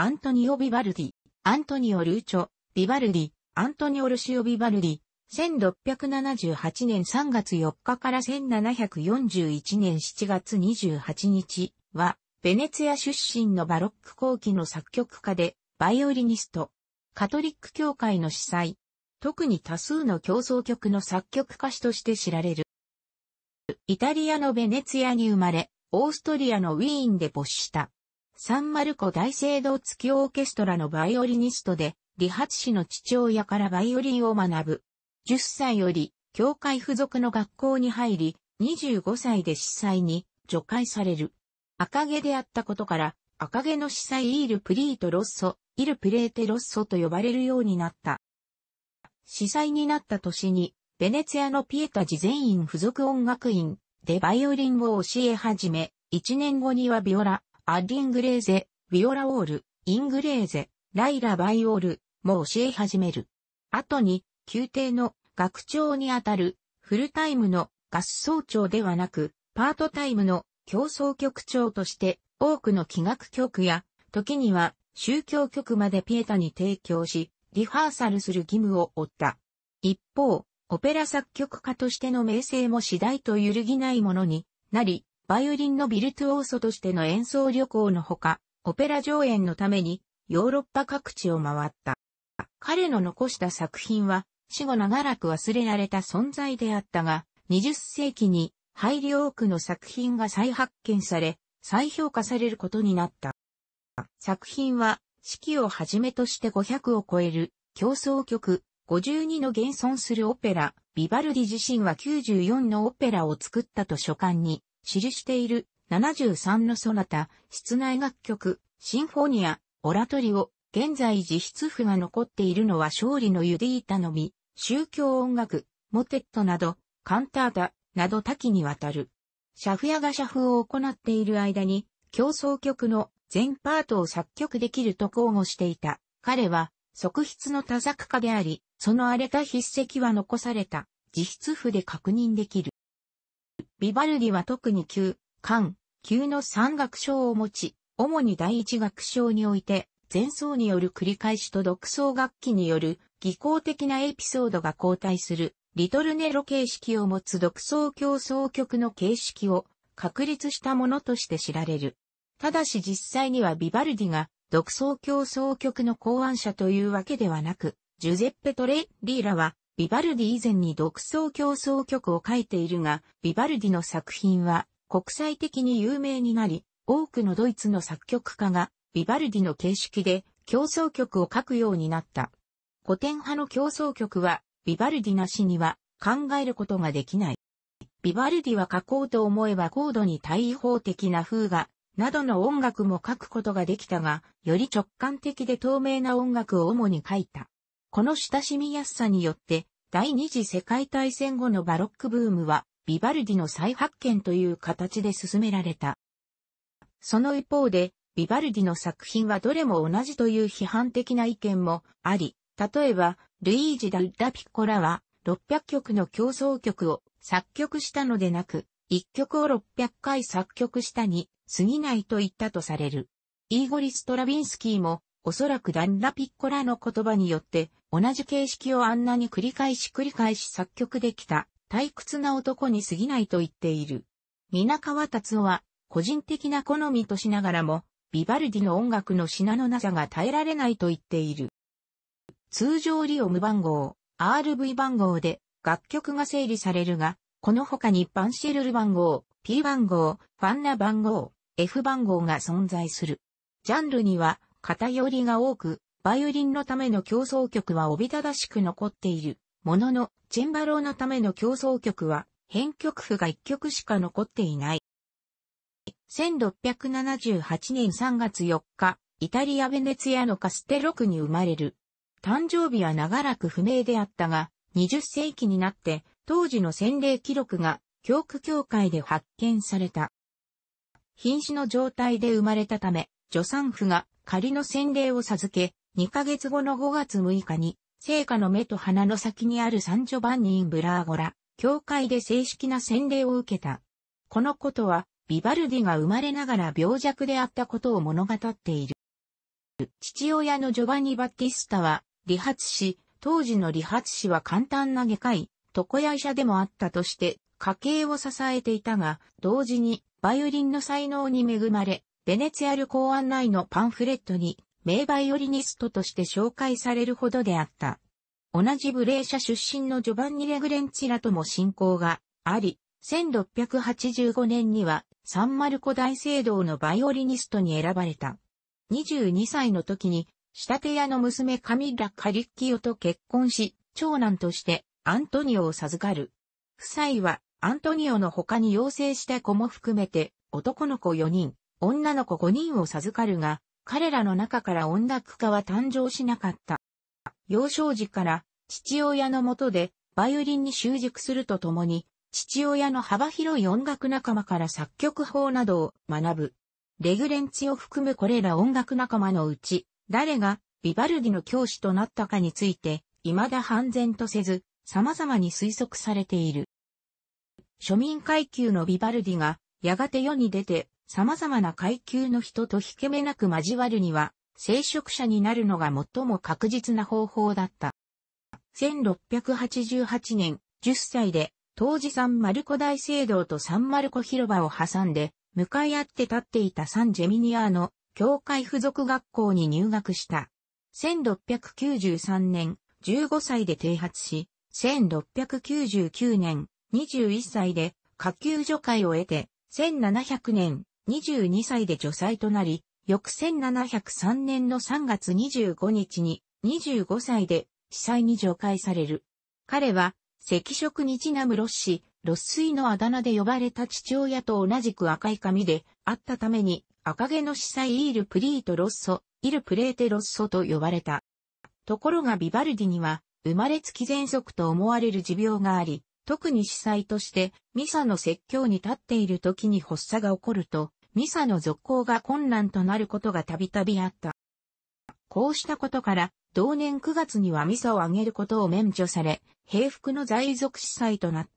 アントニオ・ビバルディ、アントニオ・ルーチョ、ビバルディ、アントニオ・ルシオ・ビバルディ、1678年3月4日から1741年7月28日は、ベネツィア出身のバロック後期の作曲家で、バイオリニスト、カトリック教会の司祭、特に多数の競争曲の作曲家として知られる。イタリアのベネツィアに生まれ、オーストリアのウィーンで没した。サンマルコ大聖堂付きオーケストラのバイオリニストで、理髪師の父親からバイオリンを学ぶ。10歳より、教会付属の学校に入り、25歳で司祭に除外される。赤毛であったことから、赤毛の司祭イールプリートロッソ、イルプレーテロッソと呼ばれるようになった。司祭になった年に、ベネツィアのピエタ事前院付属音楽院でバイオリンを教え始め、1年後にはビオラ、アディングレーゼ、ビオラオール、イングレーゼ、ライラバイオール、も教え始める。後に、宮廷の学長にあたる、フルタイムの合奏長ではなく、パートタイムの競争局長として、多くの器楽曲や、時には宗教局までピエタに提供し、リハーサルする義務を負った。一方、オペラ作曲家としての名声も次第と揺るぎないものになり、バイオリンのビルトゥオーソとしての演奏旅行のほか、オペラ上演のためにヨーロッパ各地を回った。彼の残した作品は死後長らく忘れられた存在であったが、20世紀に入り多くの作品が再発見され、再評価されることになった。作品は、四季をはじめとして500を超える競争曲、52の現存するオペラ、ビバルディ自身は94のオペラを作ったと書簡に記している73のソナタ、室内楽曲、シンフォニア、オラトリオ、現在自筆譜が残っているのは勝利のユディータのみ、宗教音楽、モテットなど、カンタータ、など多岐にわたる。シャフヤが社風を行っている間に、競争曲の全パートを作曲できると交互していた。彼は、側筆の多作家であり、その荒れた筆跡は残された、自筆譜で確認できる。ビバルディは特に級、間、級の三楽章を持ち、主に第一楽章において、前奏による繰り返しと独奏楽器による技巧的なエピソードが交代する、リトルネロ形式を持つ独奏競争曲の形式を確立したものとして知られる。ただし実際にはビバルディが独奏競争曲の考案者というわけではなく、ジュゼッペ・トレ・リーラはビバルディ以前に独創競争曲を書いているが、ビバルディの作品は国際的に有名になり、多くのドイツの作曲家がビバルディの形式で競争曲を書くようになった。古典派の競争曲はビバルディなしには考えることができない。ビバルディは書こうと思えば高度に対法的な風がなどの音楽も書くことができたが、より直感的で透明な音楽を主に書いた。この親しみやすさによって、第二次世界大戦後のバロックブームは、ビバルディの再発見という形で進められた。その一方で、ビバルディの作品はどれも同じという批判的な意見もあり、例えば、ルイージ・ダ・ルダ・ピッコラは、600曲の競争曲を作曲したのでなく、1曲を600回作曲したに過ぎないと言ったとされる。イーゴリ・ストラビンスキーも、おそらくダン・ラ・ピッコラの言葉によって、同じ形式をあんなに繰り返し繰り返し作曲できた、退屈な男に過ぎないと言っている。皆川達夫は、個人的な好みとしながらも、ビバルディの音楽の品のなさが耐えられないと言っている。通常リオム番号、RV 番号で楽曲が整理されるが、この他にパンシェルル番号、P 番号、ファンナ番号、F 番号が存在する。ジャンルには偏りが多く、バイオリンのための競争曲はおびただしく残っている。ものの、チェンバローのための競争曲は、編曲譜が1曲しか残っていない。1678年3月4日、イタリア・ベネツィアのカステロ区に生まれる。誕生日は長らく不明であったが、20世紀になって、当時の洗礼記録が、教区協会で発見された。瀕死の状態で生まれたため、助産婦が仮の洗礼を授け、2ヶ月後の5月6日に、聖火の目と鼻の先にあるサンジョバンニン・ブラーゴラ、教会で正式な洗礼を受けた。このことは、ビバルディが生まれながら病弱であったことを物語っている。父親のジョバニ・バッティスタは、理髪師、当時の理髪師は簡単な外科医、床屋医者でもあったとして、家計を支えていたが、同時に、バイオリンの才能に恵まれ、ベネツィアル公案内のパンフレットに、名バイオリニストとして紹介されるほどであった。同じブレーシャ出身のジョバンニ・レグレンチラとも親交があり、1685年にはサンマルコ大聖堂のバイオリニストに選ばれた。22歳の時に、仕立て屋の娘カミラ・カリッキオと結婚し、長男としてアントニオを授かる。夫妻はアントニオの他に養成した子も含めて男の子4人、女の子5人を授かるが、彼らの中から音楽家は誕生しなかった。幼少時から父親のもとでバイオリンに習熟するとともに、父親の幅広い音楽仲間から作曲法などを学ぶ。レグレンツを含むこれら音楽仲間のうち、誰がビバルディの教師となったかについて、未だ判然とせず、様々に推測されている。庶民階級のビバルディが、やがて世に出て、様々な階級の人と引け目なく交わるには、聖職者になるのが最も確実な方法だった。1688年、10歳で、当時サンマルコ大聖堂とサンマルコ広場を挟んで、向かい合って立っていたサンジェミニアーの教会附属学校に入学した。1693年、15歳で停発し、1699年、21歳で下級助会を得て、1700年、22歳で女妻となり、翌1703年の3月25日に25歳で司祭に除外される。彼は、赤色にちなむロッシ、ロッスイのあだ名で呼ばれた父親と同じく赤い髪であったために、赤毛の司祭イール・プリート・ロッソ、イル・プレーテ・ロッソと呼ばれた。ところがビバルディには、生まれつき喘息と思われる持病があり、特に司祭として、ミサの説教に立っている時に発作が起こると、ミサの続行が困難となることがたびたびあった。こうしたことから、同年9月にはミサをあげることを免除され、平服の在属司祭となっ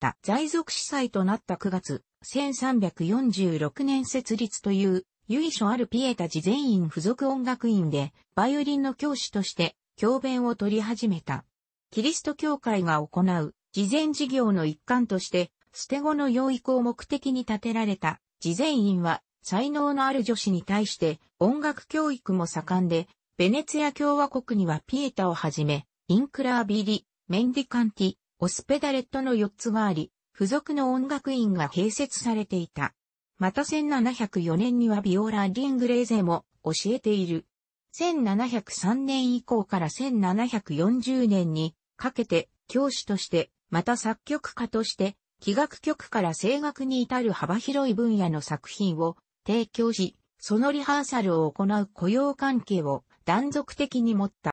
た。在属司祭となった9月、1346年設立という由緒あるピエタ自然院附属音楽院で、バイオリンの教師として教鞭を取り始めた。キリスト教会が行う事前事業の一環として、捨て子の養育を目的に建てられた事前院は才能のある女子に対して音楽教育も盛んで、ベネツィア共和国にはピエタをはじめ、インクラービリ、メンディカンティ、オスペダレットの4つがあり、付属の音楽院が併設されていた。また1704年にはビオラ・リングレーゼも教えている。1703年以降から1740年にかけて教師として、また作曲家として器楽曲から声楽に至る幅広い分野の作品を提供し、そのリハーサルを行う雇用関係を断続的に持った。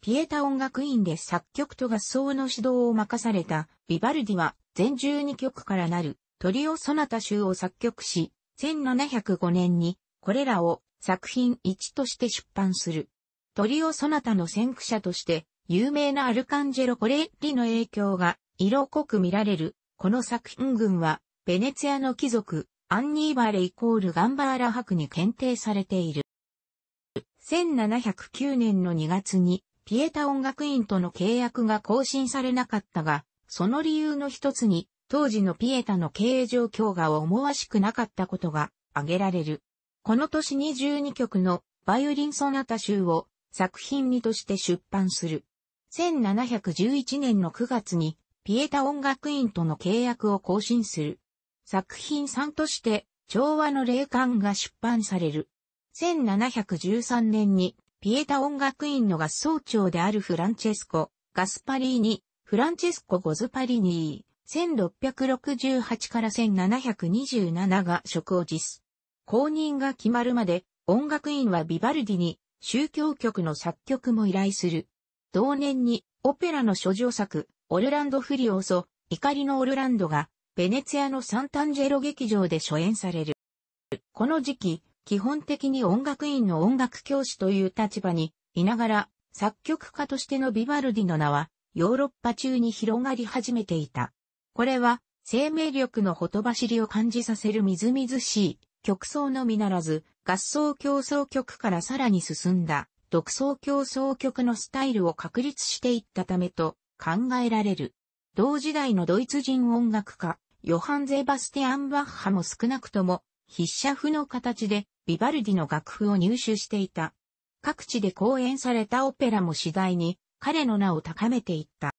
ピエタ音楽院で作曲と合奏の指導を任されたビバルディは全12曲からなるトリオ・ソナタ集を作曲し、1705年にこれらを作品1として出版する。トリオ・ソナタの先駆者として有名なアルカンジェロ・コレッリの影響が色濃く見られるこの作品群は、ベネツィアの貴族、アンニーバレイコールガンバーラ博に検定されている。1709年の2月に、ピエタ音楽院との契約が更新されなかったが、その理由の一つに、当時のピエタの経営状況が思わしくなかったことが挙げられる。この年2 2曲のバイオリンソナタ集を作品にとして出版する。1711年の9月にピエタ音楽院との契約を更新する。作品3として、調和の霊感が出版される。1713年に、ピエタ音楽院の合奏長であるフランチェスコ、ガスパリーニ、フランチェスコ・ゴズパリニー、1668から1727が職を辞す。公認が決まるまで、音楽院はビバルディに宗教曲の作曲も依頼する。同年に、オペラの諸女作、オルランド・フリオーソ、怒りのオルランドが、ベネツィアのサンタンジェロ劇場で初演される。この時期、基本的に音楽院の音楽教師という立場にいながら、作曲家としてのビバルディの名は、ヨーロッパ中に広がり始めていた。これは、生命力のほとばしりを感じさせるみずみずしい、曲奏のみならず、合奏競争曲からさらに進んだ、独奏競争曲のスタイルを確立していったためと考えられる。同時代のドイツ人音楽家、ヨハン・ゼバスティアン・バッハも少なくとも、筆写譜の形で、ビバルディの楽譜を入手していた。各地で公演されたオペラも次第に、彼の名を高めていった。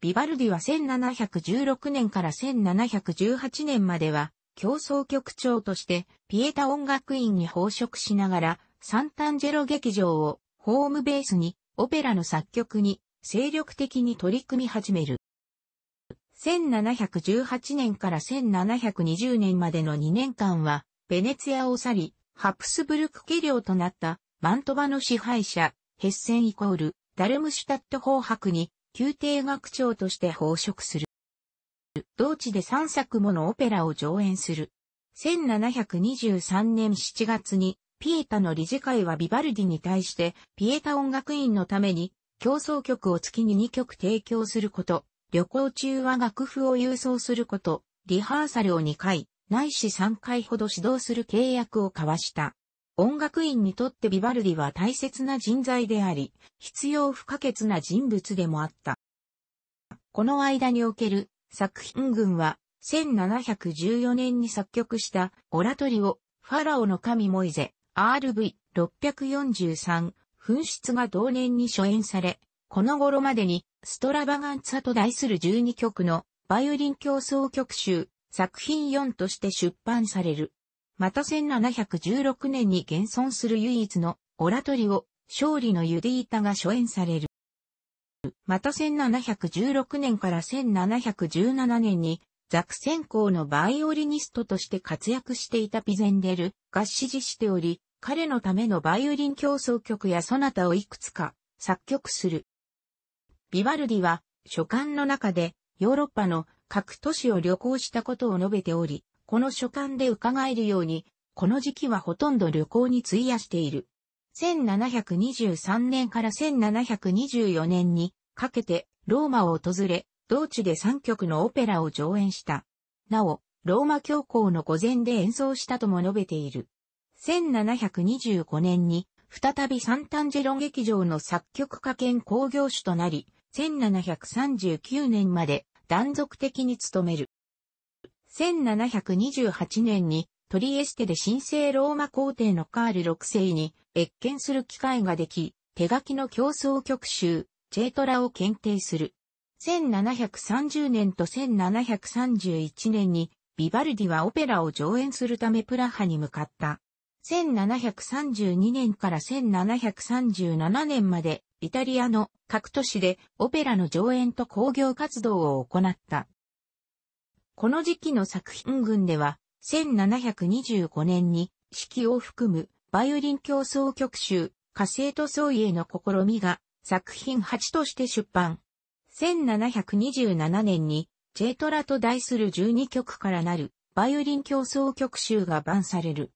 ビバルディは1716年から1718年までは、競争局長として、ピエタ音楽院に奉職しながら、サンタンジェロ劇場を、ホームベースに、オペラの作曲に、精力的に取り組み始める。1718年から1720年までの2年間は、ベネツィアを去り、ハプスブルク家領となったマントバの支配者、ヘッセンイコール、ダルムシュタット法白に、宮廷学長として奉職する。同地で3作ものオペラを上演する。1723年7月に、ピエタの理事会はビバルディに対して、ピエタ音楽院のために、競争曲を月に2曲提供すること、旅行中は楽譜を郵送すること、リハーサルを2回、ないし3回ほど指導する契約を交わした。音楽院にとってビバルディは大切な人材であり、必要不可欠な人物でもあった。この間における作品群は、1714年に作曲したオラトリオ、ファラオの神モイゼ、RV643、紛失が同年に初演され、この頃までにストラバガンツァと題する12曲のバイオリン競争曲集作品4として出版される。また1716年に現存する唯一のオラトリオ勝利のユディータが初演される。また1716年から1717年にザクセン校のバイオリニストとして活躍していたピゼンデルが支持しており、彼のためのバイオリン競争曲やソナタをいくつか作曲する。ビバルディは書簡の中でヨーロッパの各都市を旅行したことを述べており、この書簡で伺えるように、この時期はほとんど旅行に費やしている。1723年から1724年にかけてローマを訪れ、同地で3曲のオペラを上演した。なお、ローマ教皇の御前で演奏したとも述べている。1725年に再びサンタンジェロ劇場の作曲家兼工業主となり、1739年まで断続的に務める。1728年にトリエステで神聖ローマ皇帝のカール6世に越見する機会ができ、手書きの競争曲集、チェートラを検定する。1730年と1731年にビバルディはオペラを上演するためプラハに向かった。1732年から1737年までイタリアの各都市でオペラの上演と工業活動を行った。この時期の作品群では、1725年に四季を含むバイオリン競争曲集、火星と創意への試みが作品8として出版。1727年にジェトラと題する12曲からなるバイオリン競争曲集が版される。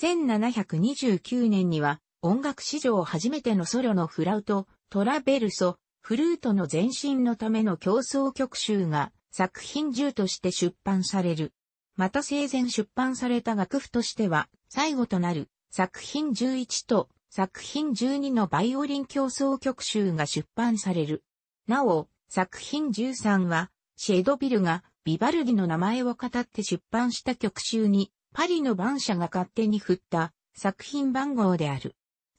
1729年には音楽史上初めてのソロのフラウト、トラベルソ、フルートの前身のための競争曲集が作品10として出版される。また生前出版された楽譜としては最後となる作品11と作品12のバイオリン競争曲集が出版される。なお、作品13はシェードビルがビバルディの名前を語って出版した曲集にパリの晩社が勝手に振った作品番号である。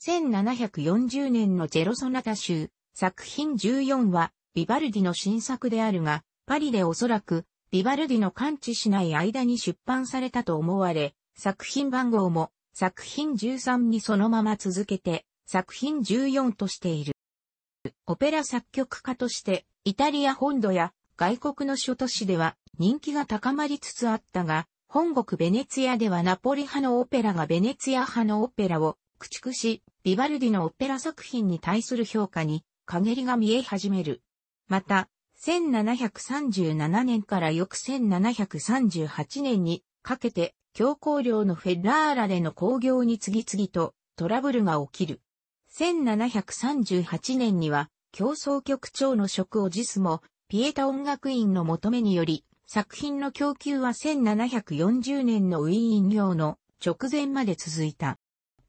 1740年のジェロソナタ集、作品14は、ビバルディの新作であるが、パリでおそらく、ビバルディの感知しない間に出版されたと思われ、作品番号も作品13にそのまま続けて、作品14としている。オペラ作曲家として、イタリア本土や外国の諸都市では人気が高まりつつあったが、本国ベネツィアではナポリ派のオペラがベネツィア派のオペラを駆逐し、ビバルディのオペラ作品に対する評価に陰りが見え始める。また、1737年から翌1738年にかけて、強行量のフェラーラでの興行に次々とトラブルが起きる。1738年には、競争局長の職を辞すも、ピエタ音楽院の求めにより、作品の供給は1740年のウィーン業の直前まで続いた。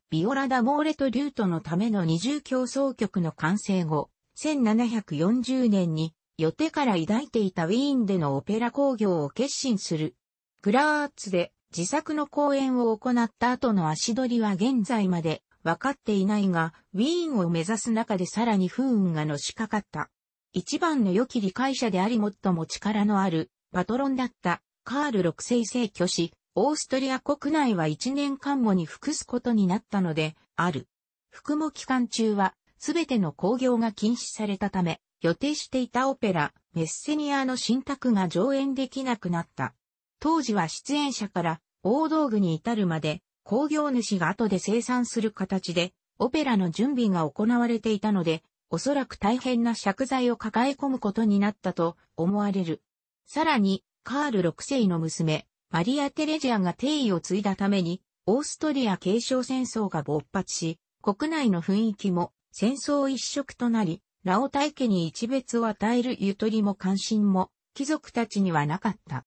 ビオラ・ダ・モーレとリュートのための二重競争曲の完成後、1740年に予定から抱いていたウィーンでのオペラ興行を決心する。グラーツで自作の公演を行った後の足取りは現在まで分かっていないが、ウィーンを目指す中でさらに不運がのしかかった。一番の良き理解者であり最も力のあるパトロンだったカール6世逝去し、オーストリア国内は1年間もに服すことになったので、ある。服も期間中は、すべての工業が禁止されたため、予定していたオペラ、メッセニアの新宅が上演できなくなった。当時は出演者から大道具に至るまで、工業主が後で生産する形で、オペラの準備が行われていたので、おそらく大変な借財を抱え込むことになったと思われる。さらに、カール6世の娘、マリア・テレジアが帝位を継いだために、オーストリア継承戦争が勃発し、国内の雰囲気も戦争一色となり、ラオタイ家に一別を与えるゆとりも関心も、貴族たちにはなかった。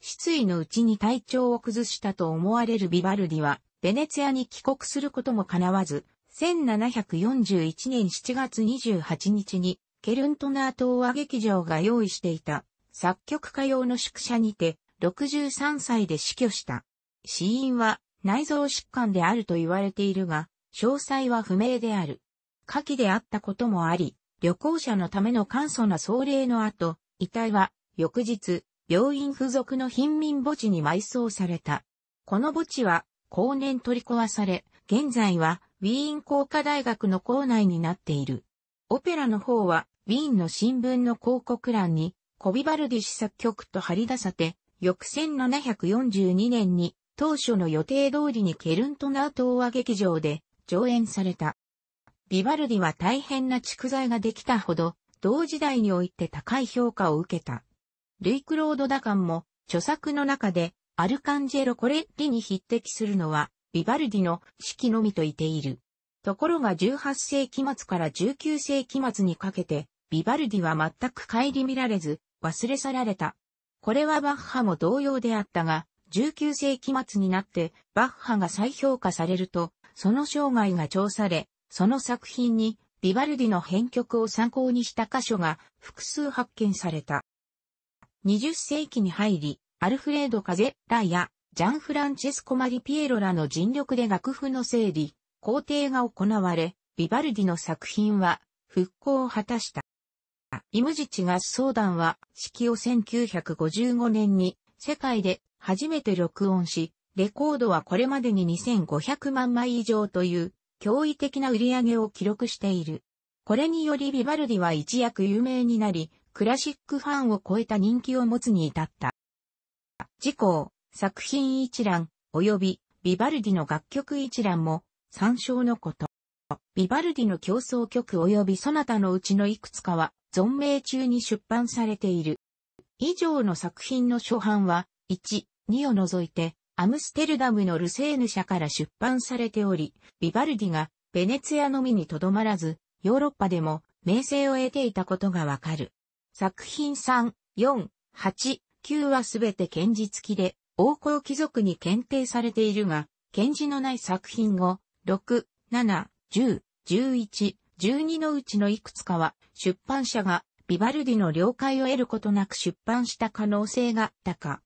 失意のうちに体調を崩したと思われるビバルディは、ベネツィアに帰国することも叶わず、1741年7月28日に、ケルントナー島和劇場が用意していた作曲家用の宿舎にて、63歳で死去した。死因は内臓疾患であると言われているが、詳細は不明である。火器であったこともあり、旅行者のための簡素な葬礼の後、遺体は翌日、病院付属の貧民墓地に埋葬された。この墓地は後年取り壊され、現在はウィーン工科大学の校内になっている。オペラの方はウィーンの新聞の広告欄にコビバルディ氏作曲と張り出さて、翌1742年に当初の予定通りにケルントナー東和劇場で上演された。ビバルディは大変な蓄財ができたほど、同時代において高い評価を受けた。ルイクロード・ダカンも著作の中でアルカンジェロ・コレッリに匹敵するのはビバルディの式のみと言っている。ところが18世紀末から19世紀末にかけてビバルディは全く顧みられず、忘れ去られた。これはバッハも同様であったが、19世紀末になってバッハが再評価されると、その生涯が調査れ、その作品にビバルディの編曲を参考にした箇所が複数発見された。20世紀に入り、アルフレード・カゼラやジャン・フランチェスコ・マリピエロらの尽力で楽譜の整理、工程が行われ、ビバルディの作品は復興を果たした。イムジチガス相談は、式を1955年に世界で初めて録音し、レコードはこれまでに2500万枚以上という驚異的な売り上げを記録している。これによりビバルディは一躍有名になり、クラシックファンを超えた人気を持つに至った。事項、作品一覧、及びビバルディの楽曲一覧も参照のこと。ビバルディの競争曲及びそなたのうちのいくつかは存命中に出版されている。以上の作品の初版は、1、2を除いて、アムステルダムのルセーヌ社から出版されており、ビバルディがベネツィアのみにとどまらず、ヨーロッパでも名声を得ていたことがわかる。作品3、4、8、9はすべて検事付きで、王侯貴族に検定されているが、検事のない作品5、6、7、10、11、12のうちのいくつかは、出版社がビバルディの了解を得ることなく出版した可能性が高。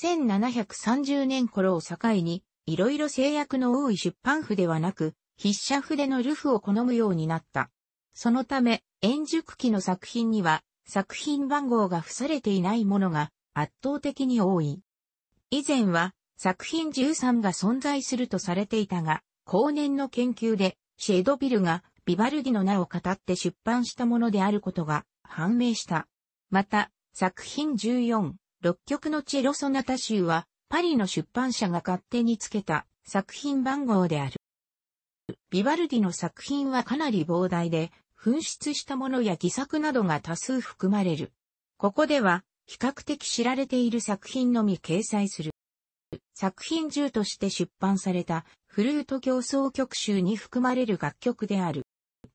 1730年頃を境に、いろいろ制約の多い出版譜ではなく、筆者筆のルフを好むようになった。そのため、円熟期の作品には、作品番号が付されていないものが圧倒的に多い。以前は、作品13が存在するとされていたが、後年の研究で、シェードビルがビバルディの名を語って出版したものであることが判明した。また、作品14、6曲のチェロソナタ集は、パリの出版社が勝手につけた作品番号である。ビバルディの作品はかなり膨大で、紛失したものや偽作などが多数含まれる。ここでは、比較的知られている作品のみ掲載する。作品10として出版されたフルート競争曲集に含まれる楽曲である。